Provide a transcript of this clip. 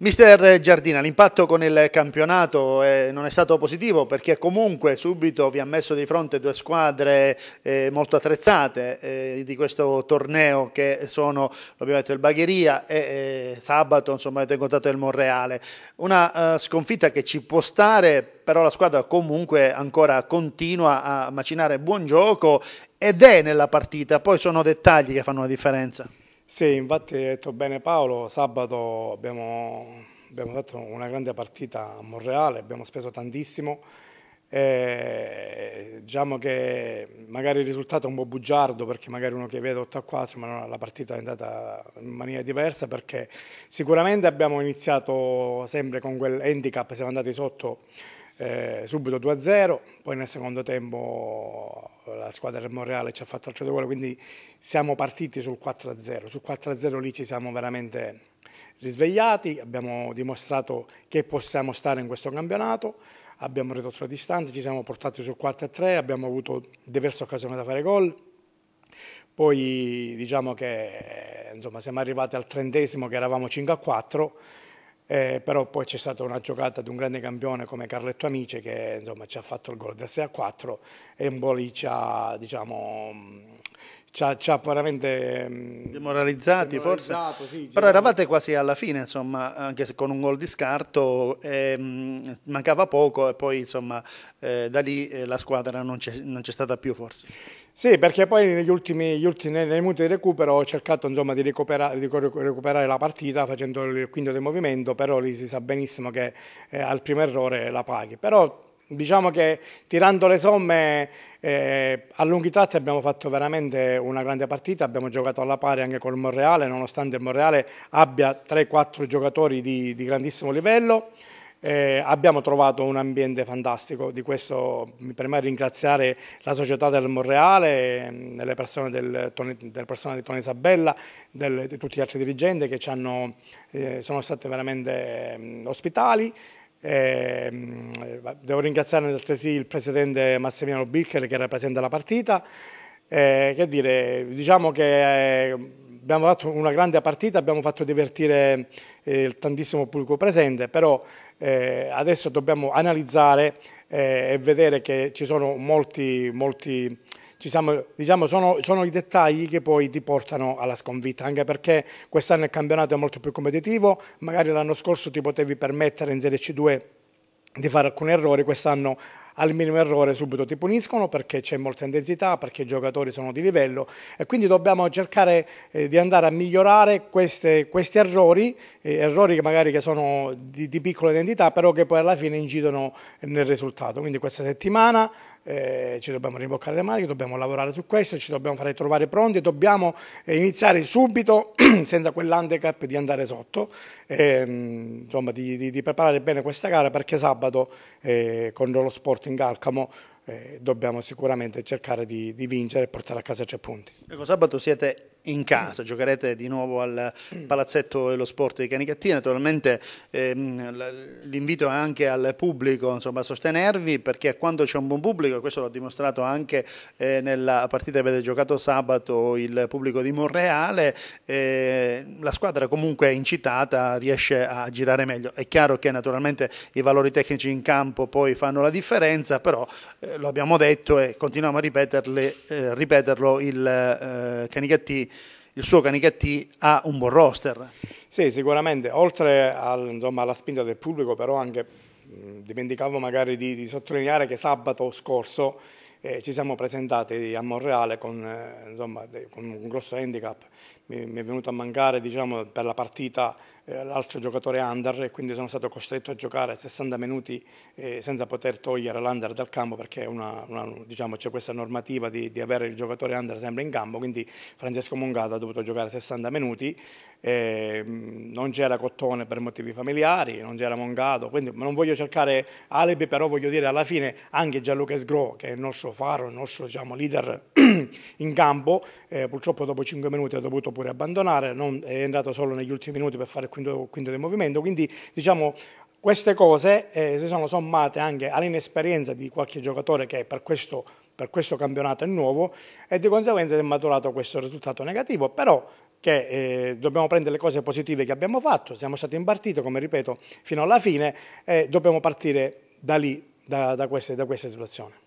Mister Giardina, l'impatto con il campionato eh, non è stato positivo perché comunque subito vi ha messo di fronte due squadre eh, molto attrezzate eh, di questo torneo che sono, l'abbiamo detto, il Bagheria e sabato insomma, avete incontrato il Monreale. Una sconfitta che ci può stare, però la squadra comunque ancora continua a macinare buon gioco ed è nella partita, poi sono dettagli che fanno la differenza. Sì, infatti hai detto bene Paolo, sabato abbiamo, abbiamo fatto una grande partita a Monreale, abbiamo speso tantissimo e eh, diciamo che magari il risultato è un po' bugiardo perché magari uno che vede 8 a 4 ma la partita è andata in maniera diversa perché sicuramente abbiamo iniziato sempre con quel handicap siamo andati sotto eh, subito 2 a 0, poi nel secondo tempo la squadra del Monreale ci ha fatto altro due gol, quindi siamo partiti sul 4 a 0, sul 4 a 0 lì ci siamo veramente risvegliati, abbiamo dimostrato che possiamo stare in questo campionato, abbiamo ridotto la distanza, ci siamo portati sul 4-3, abbiamo avuto diverse occasioni da fare gol, poi diciamo che insomma, siamo arrivati al trentesimo che eravamo 5-4, eh, però poi c'è stata una giocata di un grande campione come Carletto Amici che insomma, ci ha fatto il gol del 6-4 e un po' lì ci ha diciamo, ci ha, ci ha veramente mm, demoralizzati forse, sì, però eravate quasi alla fine insomma, anche se con un gol di scarto eh, mancava poco e poi insomma eh, da lì eh, la squadra non c'è stata più forse. Sì, perché poi negli ultimi, ultimi nei minuti di recupero ho cercato insomma, di, recuperare, di, recuperare, la partita facendo il quinto del movimento, però lì si sa benissimo che eh, al primo errore la paghi. Però Diciamo che tirando le somme eh, a lunghi tratti abbiamo fatto veramente una grande partita, abbiamo giocato alla pari anche col Monreale, nonostante il Monreale abbia 3-4 giocatori di, di, grandissimo livello. Eh, abbiamo trovato un ambiente fantastico, di questo mi preme ringraziare la società del Monreale, ehm, le persone del, delle persone di Tony Isabella, del, di tutti gli altri dirigenti che ci hanno, eh, sono stati veramente ehm, ospitali. Eh, devo ringraziare altresì il presidente Massimiliano Bircher che rappresenta la partita. Eh, che dire, diciamo che eh, abbiamo fatto una grande partita, abbiamo fatto divertire eh, il tantissimo pubblico presente, però eh, adesso dobbiamo analizzare e vedere che ci sono molti, molti siamo, diciamo, sono, sono, i dettagli che poi ti portano alla sconfitta, anche perché quest'anno il campionato è molto più competitivo, magari l'anno scorso ti potevi permettere in Serie C2 di fare alcuni errori, quest'anno al minimo errore subito ti puniscono perché c'è molta intensità, perché i giocatori sono di livello e quindi dobbiamo cercare eh, di andare a migliorare queste, questi errori, eh, errori che magari che sono di, di, piccola identità però che poi alla fine incidono nel risultato. Quindi questa settimana eh, ci dobbiamo rimboccare le maniche, dobbiamo lavorare su questo, ci dobbiamo fare trovare pronti, dobbiamo eh, iniziare subito senza quell'handicap di andare sotto, ehm, insomma di, di, di, preparare bene questa gara perché sabato contro lo sport Portingalcamo eh, dobbiamo sicuramente cercare di, di vincere e portare a casa tre punti. Ecco, sabato siete in casa, giocherete di nuovo al mm. Palazzetto dello Sport di Canicattini, naturalmente ehm, l'invito è anche al pubblico insomma, a sostenervi perché quando c'è un buon pubblico, e questo l'ho dimostrato anche eh, nella partita che avete giocato sabato il pubblico di Monreale, eh, la squadra comunque incitata riesce a girare meglio, è chiaro che naturalmente i valori tecnici in campo poi fanno la differenza, però eh, lo abbiamo detto e continuiamo a ripeterle, eh, ripeterlo, il eh, Canicattini il suo Canichetti ha un buon roster. Sì, sicuramente, oltre al, insomma, alla spinta del pubblico, però anche mh, dimenticavo magari di, di sottolineare che sabato scorso eh, ci siamo presentati a Monreale con, eh, insomma, con un grosso handicap, mi, mi è venuto a mancare diciamo, per la partita eh, l'altro giocatore under e quindi sono stato costretto a giocare 60 minuti eh, senza poter togliere l'under dal campo perché diciamo, c'è questa normativa di, di, avere il giocatore under sempre in campo, quindi Francesco Mongata ha dovuto giocare 60 minuti eh, non c'era Cottone per motivi familiari, non c'era Mongato, quindi non voglio cercare alibi, però voglio dire alla fine anche Gianluca Sgro, che è il nostro faro, il nostro diciamo, leader in campo, eh, purtroppo dopo 5 minuti ha dovuto pure abbandonare, non, è entrato solo negli ultimi minuti per fare il quinto, quinto del movimento, quindi diciamo queste cose eh, si sono sommate anche all'inesperienza di qualche giocatore che per questo, per questo campionato è nuovo e di conseguenza è maturato questo risultato negativo, però che eh, dobbiamo prendere le cose positive che abbiamo fatto, siamo stati in partito, come ripeto, fino alla fine e dobbiamo partire da lì, da, da, queste, da questa situazione.